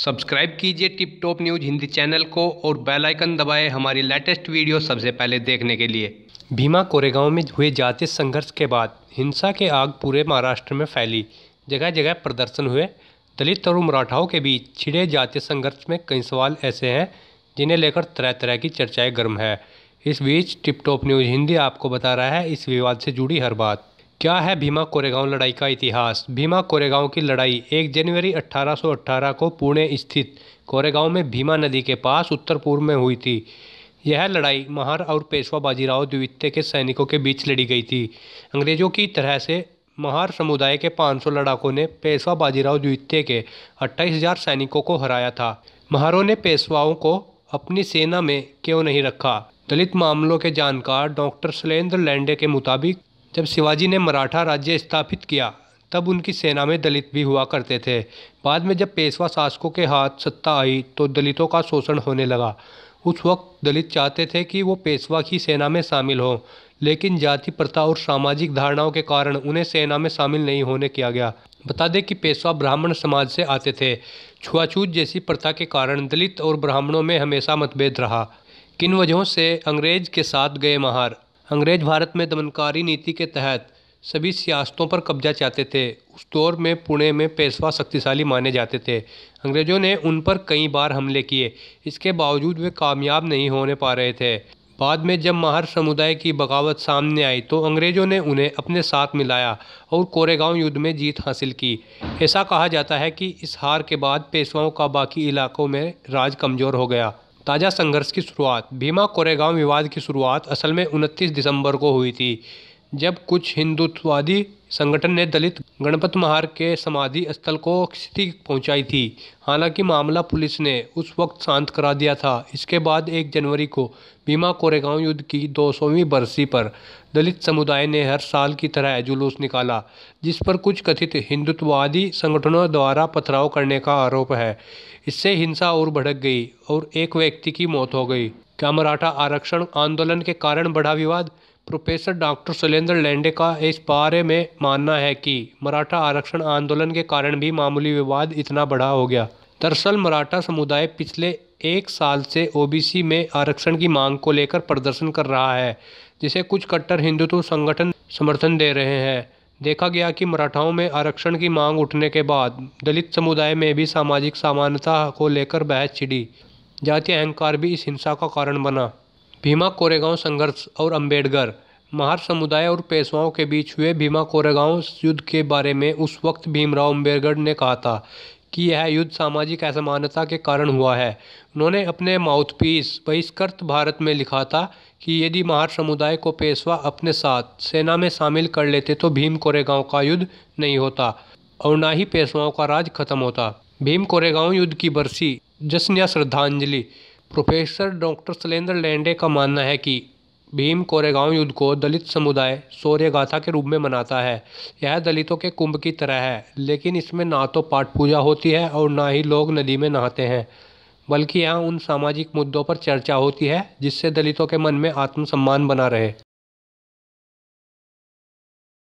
subscribe कीजिए Tip Top News Hindi channel को और बेल आइकन दबाएं हमारी लेटेस्ट वीडियो सबसे पहले देखने के लिए भीमा कोरेगांव में हुए जातीय संघर्ष के बाद हिंसा के आग पूरे महाराष्ट्र में फैली जगह जगह प्रदर्शन हुए दलित और मराठाओं के बीच छिड़े जातीय संघर्ष में कई सवाल ऐसे हैं जिन्हें लेकर तरह तरह की चर्चाएं गर्म है इस बीच टिप टॉप न्यूज़ हिंदी आपको बता रहा है इस विवाद से जुड़ी हर बात क्या है भीमा कोरेगांव लड़ाई का इतिहास भीमा कोरेगांव की लड़ाई 1 जनवरी 1818 को पुणे स्थित कोरेगांव में भीमा नदी के पास उत्तर पूर्व में हुई थी यह लड़ाई महार और पेशवा बाजीराव द्वितीय के सैनिकों के बीच लड़ी गई थी अंग्रेजों की तरह से महार समुदाय के 500 लड़ाकों ने पेशवा बाजीराव द्वितीय के अट्ठाईस सैनिकों को हराया था महारों ने पेशवाओं को अपनी सेना में क्यों नहीं रखा दलित मामलों के जानकार डॉक्टर शैलेंद्र लैंडे के मुताबिक जब शिवाजी ने मराठा राज्य स्थापित किया तब उनकी सेना में दलित भी हुआ करते थे बाद में जब पेशवा शासकों के हाथ सत्ता आई तो दलितों का शोषण होने लगा उस वक्त दलित चाहते थे कि वो पेशवा की सेना में शामिल हों लेकिन जाति प्रथा और सामाजिक धारणाओं के कारण उन्हें सेना में शामिल नहीं होने किया गया बता दें कि पेशवा ब्राह्मण समाज से आते थे छुआछूत जैसी प्रथा के कारण दलित और ब्राह्मणों में हमेशा मतभेद रहा किन वजहों से अंग्रेज के साथ गए महार अंग्रेज भारत में दमनकारी नीति के तहत सभी सियासतों पर कब्जा चाहते थे उस दौर में पुणे में पेशवा शक्तिशाली माने जाते थे अंग्रेज़ों ने उन पर कई बार हमले किए इसके बावजूद वे कामयाब नहीं होने पा रहे थे बाद में जब महर समुदाय की बगावत सामने आई तो अंग्रेज़ों ने उन्हें अपने साथ मिलाया और कोरेगांव युद्ध में जीत हासिल की ऐसा कहा जाता है कि इस हार के बाद पेशवाओं का बाकी इलाकों में राज कमज़ोर हो गया ताज़ा संघर्ष की शुरुआत भीमा कोरेगांव विवाद की शुरुआत असल में उनतीस दिसंबर को हुई थी जब कुछ हिंदुत्ववादी संगठन ने दलित गणपत महार के समाधि स्थल को क्षति पहुंचाई थी हालांकि मामला पुलिस ने उस वक्त शांत करा दिया था इसके बाद एक जनवरी को भीमा कोरेगांव युद्ध की 200वीं बरसी पर दलित समुदाय ने हर साल की तरह जुलूस निकाला जिस पर कुछ कथित हिंदुत्ववादी संगठनों द्वारा पथराव करने का आरोप है इससे हिंसा और भड़क गई और एक व्यक्ति की मौत हो गई क्या मराठा आरक्षण आंदोलन के कारण बढ़ा विवाद प्रोफेसर डॉक्टर शैलेंद्र लैंडे का इस बारे में मानना है कि मराठा आरक्षण आंदोलन के कारण भी मामूली विवाद इतना बड़ा हो गया दरअसल मराठा समुदाय पिछले एक साल से ओबीसी में आरक्षण की मांग को लेकर प्रदर्शन कर रहा है जिसे कुछ कट्टर हिंदुत्व संगठन समर्थन दे रहे हैं देखा गया कि मराठाओं में आरक्षण की मांग उठने के बाद दलित समुदाय में भी सामाजिक समानता को लेकर बहस छिड़ी जातीय अहंकार भी इस हिंसा का कारण बना भीमा कोरेगांव संघर्ष और अंबेडकर महार समुदाय और पेशवाओं के बीच हुए भीमा कोरेगांव युद्ध के बारे में उस वक्त भीमराव अंबेडकर ने कहा था कि यह युद्ध सामाजिक असमानता के कारण हुआ है उन्होंने अपने माउथपीस बहिष्कृत भारत में लिखा था कि यदि महार समुदाय को पेशवा अपने साथ सेना में शामिल कर लेते तो भीम कोरेगांव का युद्ध नहीं होता और ना ही पेशवाओं का राज खत्म होता भीम कोरेगांव युद्ध की बरसी जश्न या श्रद्धांजलि प्रोफेसर डॉक्टर सलेंद्र लैंडे का मानना है कि भीम कोरेगांव युद्ध को दलित समुदाय सौर्य गाथा के रूप में मनाता है यह दलितों के कुंभ की तरह है लेकिन इसमें ना तो पाठ पूजा होती है और ना ही लोग नदी में नहाते हैं बल्कि यहाँ उन सामाजिक मुद्दों पर चर्चा होती है जिससे दलितों के मन में आत्मसम्मान बना रहे